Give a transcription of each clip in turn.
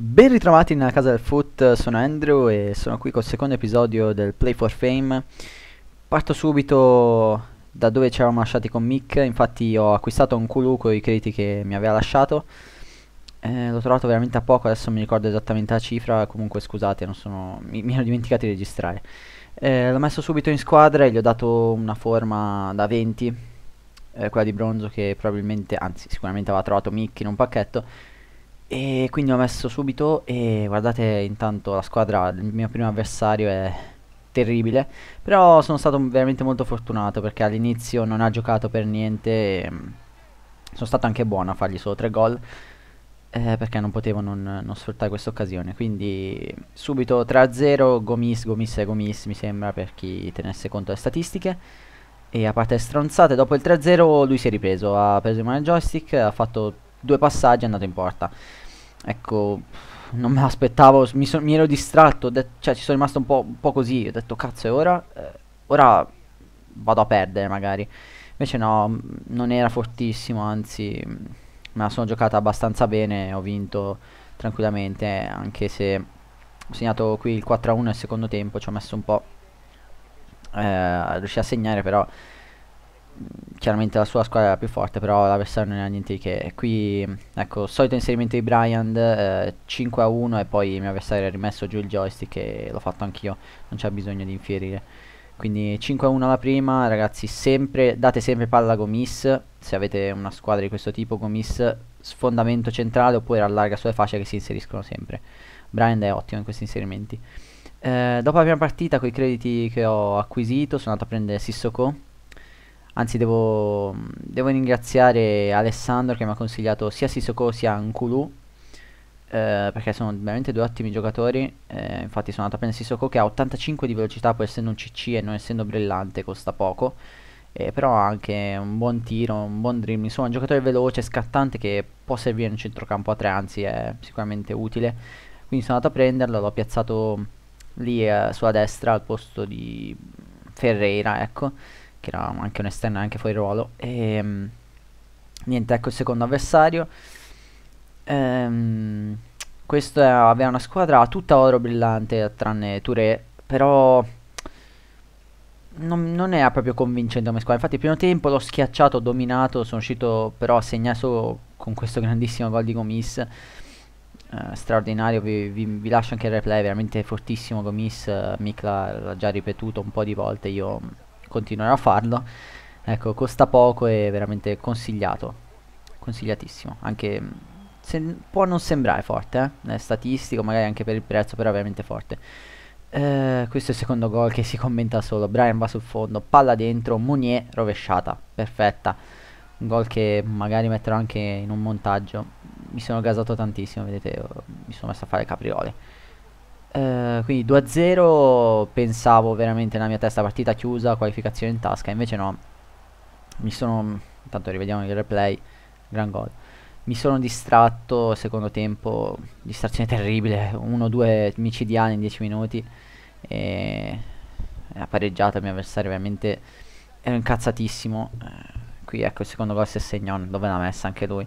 Ben ritrovati nella casa del foot, sono Andrew e sono qui col secondo episodio del Play for Fame. Parto subito da dove ci eravamo lasciati con Mick, infatti ho acquistato un culo con i crediti che mi aveva lasciato. Eh, l'ho trovato veramente a poco, adesso mi ricordo esattamente la cifra, comunque scusate, sono... mi, mi, ero dimenticato di registrare. Eh, l'ho messo subito in squadra e gli ho dato una forma da 20, eh, quella di bronzo che probabilmente, anzi sicuramente aveva trovato Mick in un pacchetto e quindi ho messo subito e guardate intanto la squadra, il mio primo avversario è terribile, però sono stato veramente molto fortunato perché all'inizio non ha giocato per niente, mm, sono stato anche buono a fargli solo tre gol eh, perché non potevo non, non sfruttare questa occasione, quindi subito 3-0 Gomis, Gomis e Gomis mi sembra per chi tenesse conto delle statistiche. E a parte stronzate, dopo il 3-0 lui si è ripreso, ha preso in mano il joystick, ha fatto due passaggi è andato in porta. Ecco, non me l'aspettavo, mi, so, mi ero distratto, detto, cioè ci sono rimasto un po', un po', così, ho detto cazzo e ora, eh, ora vado a perdere magari. Invece no, non era fortissimo, anzi me la sono giocata abbastanza bene, ho vinto tranquillamente, anche se ho segnato qui il 4-1 al secondo tempo, ci ho messo un po' eh, a riuscire a segnare, però chiaramente la sua squadra era più forte, però l'avversario non era niente di che. Qui, ecco, solito inserimento di Bryant, eh, 5 a 1 e poi il mio avversario ha rimesso giù il joystick e l'ho fatto anch'io, non c'è bisogno di infierire. Quindi 5 a 1 alla prima, ragazzi, sempre, date sempre palla a Gomis, se avete una squadra di questo tipo, Gomis sfondamento centrale oppure allarga sulle fasce che si inseriscono sempre. Bryant è ottimo in questi inserimenti. Eh, dopo la prima partita, con i crediti che ho acquisito, sono andato a prendere Sissoko Anzi devo, devo ringraziare Alessandro che mi ha consigliato sia Sissoko sia Ankulu eh, perché sono veramente due ottimi giocatori. Eh, infatti sono andato a prendere Sissoko che ha 85 di velocità, pur essendo un CC e non essendo brillante costa poco. Eh, però ha anche un buon tiro, un buon dream. insomma un giocatore veloce, scattante che può servire in centrocampo a tre, anzi è sicuramente utile. Quindi sono andato a prenderlo, l'ho piazzato lì eh, sulla destra al posto di Ferreira, ecco che era anche un esterno anche fuori ruolo e um, niente ecco il secondo avversario ehm, questo aveva una squadra tutta oro brillante tranne Touré però non, non era proprio convincente come squadra infatti il primo tempo l'ho schiacciato, dominato sono uscito però a segnare solo con questo grandissimo gol di Gomis Uh, straordinario, vi, vi, vi, lascio anche il replay, veramente fortissimo Gomis, uh, eh, Mick l'ha già ripetuto un po' di volte, io continuerò a farlo. Ecco, costa poco e veramente consigliato, consigliatissimo, anche mm, se può non sembrare forte, eh? è statistico magari anche per il prezzo, però è veramente forte. Eh, questo è il secondo gol che si commenta solo, Brian va sul fondo, palla dentro, Mounier rovesciata, perfetta. Un gol che magari metterò anche in un montaggio, mi sono gasato tantissimo, vedete, mi sono messo a fare capriole. Uh, quindi 2-0 pensavo veramente nella mia testa partita chiusa, qualificazione in tasca, invece no. Mi sono... intanto rivediamo il replay, gran gol. Mi sono distratto, secondo tempo, distrazione terribile, 1-2 micidiane in 10 minuti e ha pareggiato il mio avversario, veramente ero incazzatissimo. Eh, qui ecco il secondo gol si segnò, dove l'ha messa anche lui.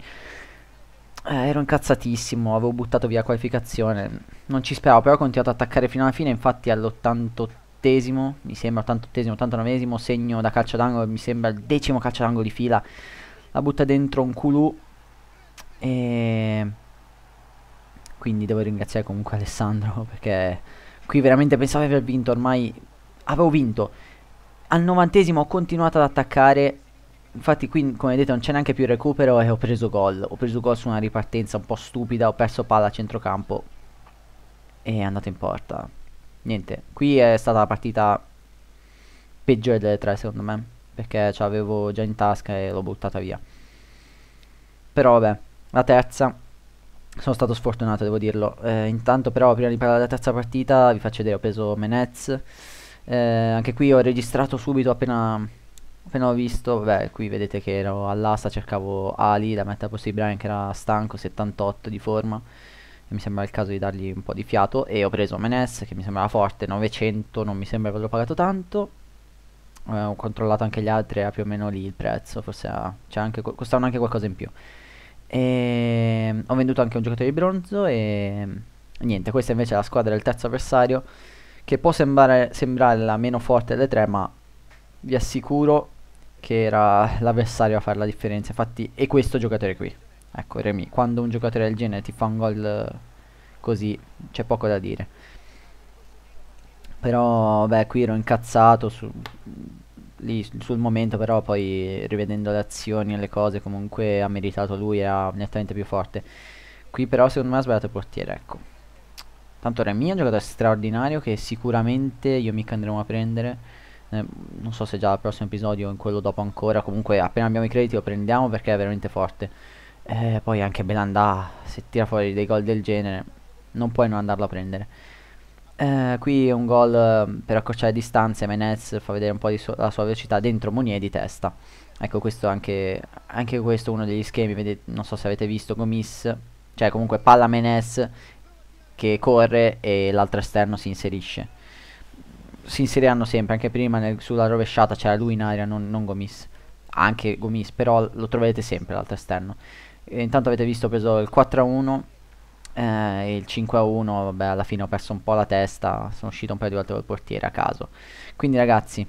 Eh, ero incazzatissimo, avevo buttato via la qualificazione. Non ci speravo, però ho continuato ad attaccare fino alla fine. Infatti, all'88esimo, mi sembra 88esimo, 89esimo, segno da calcio d'angolo. Mi sembra il decimo calcio d'angolo di fila. La butta dentro un culù. E. Quindi devo ringraziare comunque Alessandro perché qui veramente pensavo di aver vinto. Ormai avevo vinto. Al novantesimo ho continuato ad attaccare infatti qui come vedete non c'è neanche più recupero e ho preso gol ho preso gol su una ripartenza un po' stupida ho perso palla a centrocampo e è andato in porta niente qui è stata la partita peggiore delle tre secondo me perché ce l'avevo già in tasca e l'ho buttata via però vabbè la terza sono stato sfortunato devo dirlo eh, intanto però prima di parlare della terza partita vi faccio vedere ho preso Menez eh, anche qui ho registrato subito appena appena ho visto, beh, qui vedete che ero all'asta, cercavo Ali da metà posto di Brian che era stanco, 78 di forma mi sembra il caso di dargli un po' di fiato e ho preso Menes che mi sembrava forte 900 non mi sembra che l'ho pagato tanto eh, ho controllato anche gli altri era più o meno lì il prezzo forse ah, anche, costavano anche qualcosa in più e mm, ho venduto anche un giocatore di bronzo e mm, niente questa invece è la squadra del terzo avversario che può sembrare, sembrare la meno forte delle tre ma vi assicuro che era l'avversario a fare la differenza. Infatti è questo giocatore qui. Ecco, Remy, quando un giocatore del genere ti fa un gol eh, così c'è poco da dire. Però, beh, qui ero incazzato su, lì sul momento, però poi rivedendo le azioni e le cose comunque ha meritato lui, era nettamente più forte. Qui però secondo me ha sbagliato il portiere, ecco. Tanto Remy è un giocatore straordinario che sicuramente io mica andremo a prendere eh, non so se già al prossimo episodio o in quello dopo ancora, comunque appena abbiamo i crediti lo prendiamo perché è veramente forte. Eh, poi anche Belanda, se tira fuori dei gol del genere, non puoi non andarlo a prendere. Eh, qui un gol eh, per accorciare distanze, Menez fa vedere un po' su la sua velocità dentro Monier di testa. Ecco, questo anche, anche questo è uno degli schemi, vedete, non so se avete visto Gomis, cioè comunque palla Menez che corre e l'altro esterno si inserisce si inseriranno sempre, anche prima nel, sulla rovesciata c'era lui in aria, non, non, Gomis, anche Gomis, però lo troverete sempre l'altro esterno. E intanto avete visto ho preso il 4-1 a eh, il 5-1, a vabbè, alla fine ho perso un po' la testa, sono uscito un paio di volte dal portiere a caso. Quindi ragazzi,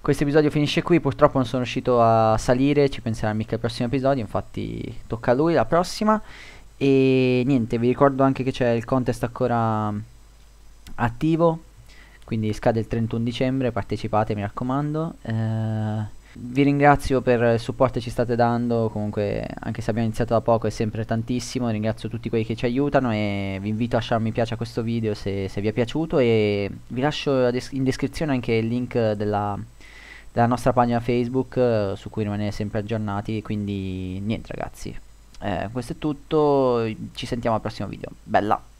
questo episodio finisce qui, purtroppo non sono riuscito a salire, ci penserà mica il prossimo episodio, infatti tocca a lui la prossima. E niente, vi ricordo anche che c'è il contest ancora attivo quindi scade il 31 dicembre, partecipate mi raccomando. Eh, vi ringrazio per il supporto che ci state dando, comunque anche se abbiamo iniziato da poco è sempre tantissimo, ringrazio tutti quelli che ci aiutano e vi invito a lasciare un mi piace a questo video se, se vi è piaciuto e vi lascio in descrizione anche il link della, della nostra pagina Facebook su cui rimanete sempre aggiornati, quindi niente ragazzi, eh, questo è tutto, ci sentiamo al prossimo video, bella!